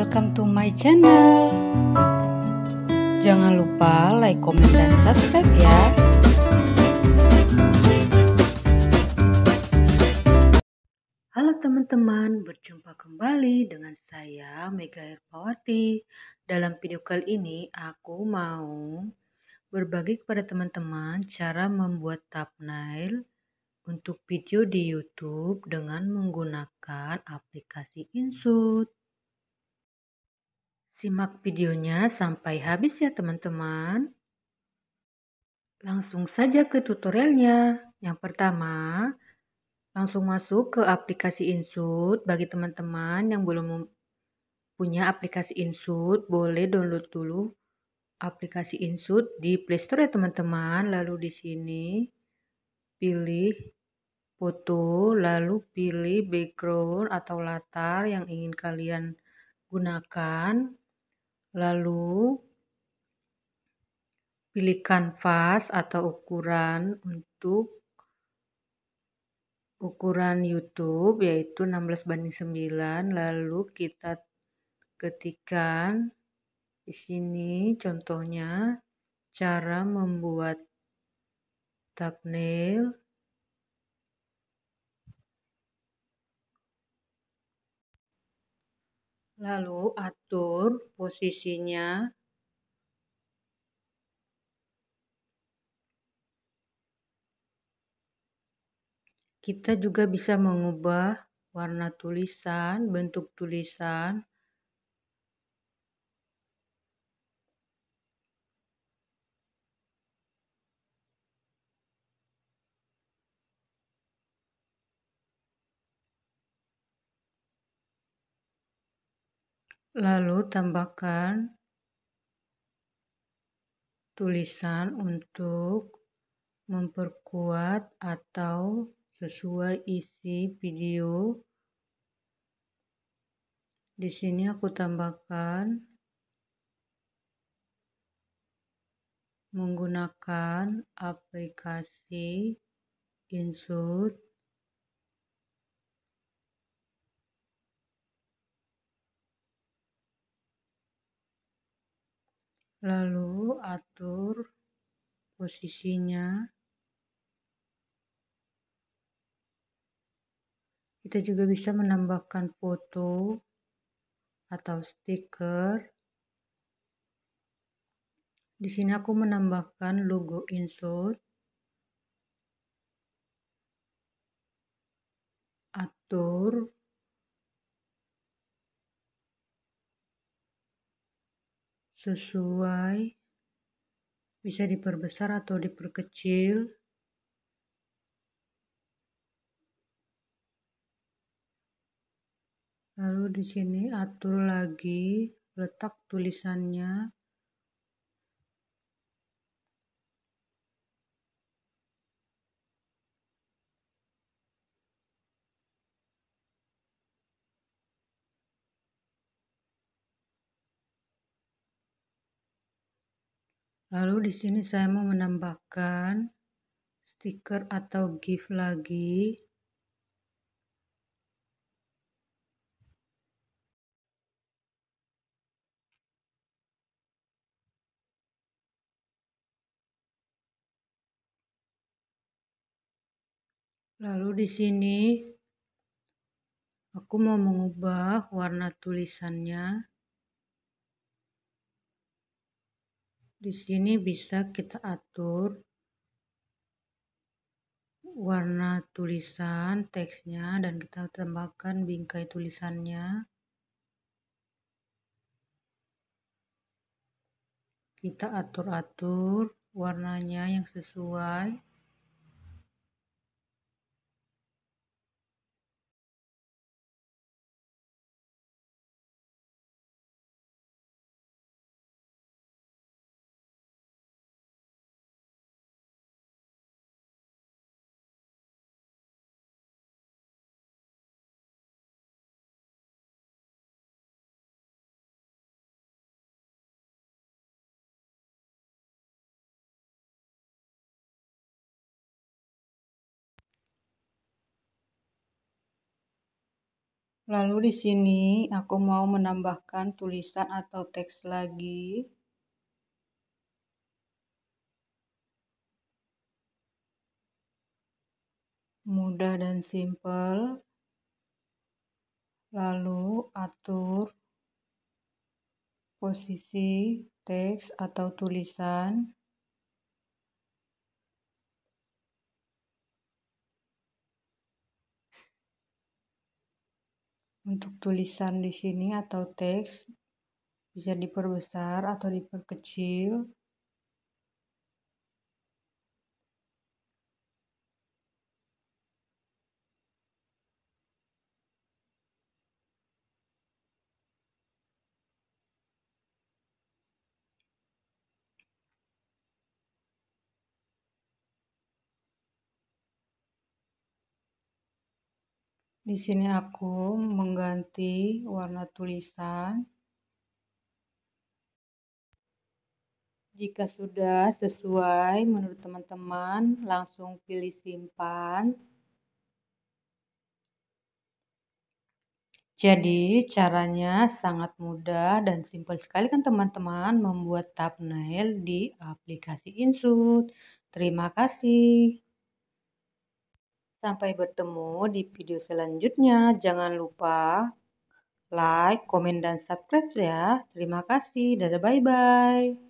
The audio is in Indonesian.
welcome to my channel. Jangan lupa like, comment, dan subscribe ya. Halo teman-teman, berjumpa kembali dengan saya Mega Herpawati. Dalam video kali ini aku mau berbagi kepada teman-teman cara membuat thumbnail untuk video di YouTube dengan menggunakan aplikasi InShot. Simak videonya sampai habis ya teman-teman. Langsung saja ke tutorialnya. Yang pertama, langsung masuk ke aplikasi Insut. Bagi teman-teman yang belum punya aplikasi Insut, boleh download dulu aplikasi Insut di Playstore ya teman-teman. Lalu di sini pilih foto, lalu pilih background atau latar yang ingin kalian gunakan. Lalu, pilih kanvas atau ukuran untuk ukuran YouTube yaitu 16 banding 9 lalu kita ketikkan di sini contohnya cara membuat thumbnail Lalu atur posisinya Kita juga bisa mengubah warna tulisan, bentuk tulisan, Lalu tambahkan tulisan untuk memperkuat atau sesuai isi video. Di sini aku tambahkan menggunakan aplikasi Insert Lalu atur posisinya. Kita juga bisa menambahkan foto atau stiker. Di sini aku menambahkan logo insert. Atur sesuai bisa diperbesar atau diperkecil lalu di sini atur lagi letak tulisannya Lalu di sini saya mau menambahkan stiker atau gift lagi. Lalu di sini aku mau mengubah warna tulisannya. Di sini bisa kita atur warna tulisan teksnya dan kita tambahkan bingkai tulisannya. Kita atur-atur warnanya yang sesuai. Lalu di sini aku mau menambahkan tulisan atau teks lagi. Mudah dan simple. Lalu atur posisi teks atau tulisan. untuk tulisan di sini atau teks bisa diperbesar atau diperkecil Di sini aku mengganti warna tulisan. Jika sudah sesuai menurut teman-teman, langsung pilih simpan. Jadi, caranya sangat mudah dan simpel sekali kan teman-teman membuat thumbnail di aplikasi insut Terima kasih. Sampai bertemu di video selanjutnya. Jangan lupa like, komen, dan subscribe ya. Terima kasih. Dadah, bye-bye.